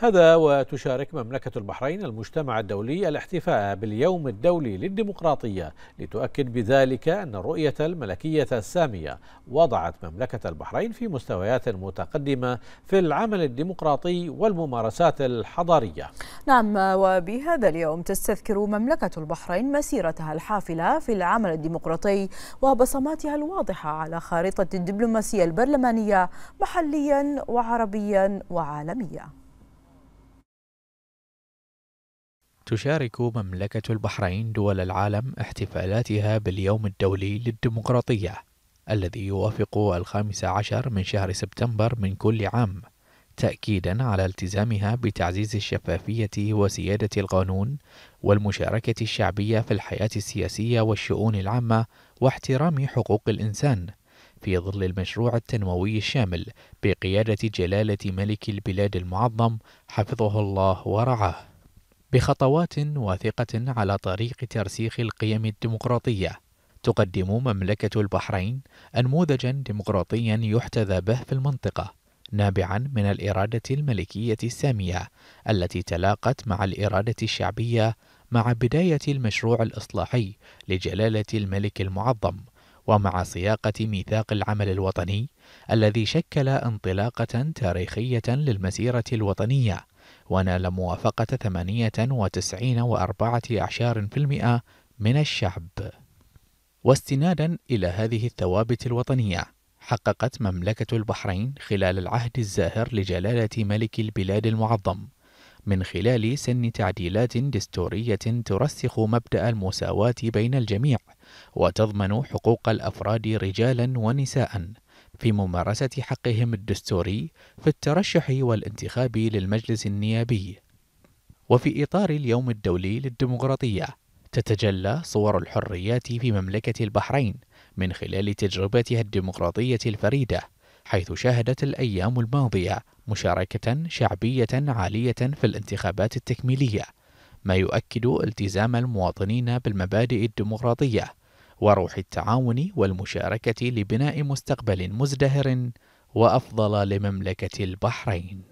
هذا وتشارك مملكة البحرين المجتمع الدولي الاحتفاء باليوم الدولي للديمقراطية لتؤكد بذلك أن الرؤية الملكية السامية وضعت مملكة البحرين في مستويات متقدمة في العمل الديمقراطي والممارسات الحضارية نعم وبهذا اليوم تستذكر مملكة البحرين مسيرتها الحافلة في العمل الديمقراطي وبصماتها الواضحة على خارطة الدبلوماسية البرلمانية محليا وعربيا وعالميا تشارك مملكة البحرين دول العالم احتفالاتها باليوم الدولي للديمقراطية الذي يوافق الخامس عشر من شهر سبتمبر من كل عام تأكيدا على التزامها بتعزيز الشفافية وسيادة القانون والمشاركة الشعبية في الحياة السياسية والشؤون العامة واحترام حقوق الإنسان في ظل المشروع التنموي الشامل بقيادة جلالة ملك البلاد المعظم حفظه الله ورعاه بخطوات واثقة على طريق ترسيخ القيم الديمقراطية تقدم مملكة البحرين أنموذجا ديمقراطيا يحتذى به في المنطقة نابعا من الإرادة الملكية السامية التي تلاقت مع الإرادة الشعبية مع بداية المشروع الإصلاحي لجلالة الملك المعظم ومع صياغة ميثاق العمل الوطني الذي شكل انطلاقة تاريخية للمسيرة الوطنية ونال موافقة 98.4% من الشعب واستنادا إلى هذه الثوابت الوطنية حققت مملكة البحرين خلال العهد الزاهر لجلالة ملك البلاد المعظم من خلال سن تعديلات دستورية ترسخ مبدأ المساواة بين الجميع وتضمن حقوق الأفراد رجالا ونساء في ممارسة حقهم الدستوري في الترشح والانتخاب للمجلس النيابي. وفي إطار اليوم الدولي للديمقراطية، تتجلى صور الحريات في مملكة البحرين من خلال تجربتها الديمقراطية الفريدة، حيث شهدت الأيام الماضية مشاركة شعبية عالية في الانتخابات التكميلية، ما يؤكد التزام المواطنين بالمبادئ الديمقراطية وروح التعاون والمشاركة لبناء مستقبل مزدهر وأفضل لمملكة البحرين